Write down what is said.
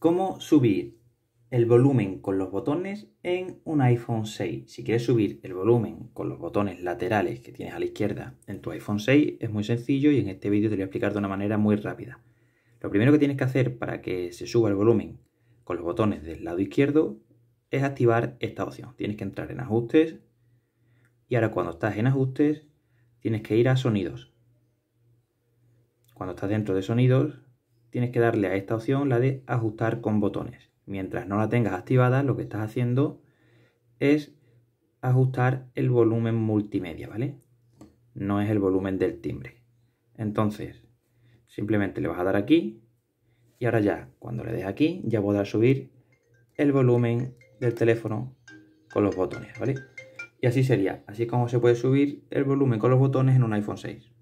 cómo subir el volumen con los botones en un iPhone 6. Si quieres subir el volumen con los botones laterales que tienes a la izquierda en tu iPhone 6, es muy sencillo y en este vídeo te lo voy a explicar de una manera muy rápida. Lo primero que tienes que hacer para que se suba el volumen con los botones del lado izquierdo es activar esta opción. Tienes que entrar en ajustes y ahora cuando estás en ajustes tienes que ir a sonidos. Cuando estás dentro de sonidos tienes que darle a esta opción, la de ajustar con botones. Mientras no la tengas activada, lo que estás haciendo es ajustar el volumen multimedia, ¿vale? No es el volumen del timbre. Entonces, simplemente le vas a dar aquí y ahora ya, cuando le des aquí, ya a subir el volumen del teléfono con los botones, ¿vale? Y así sería, así como se puede subir el volumen con los botones en un iPhone 6.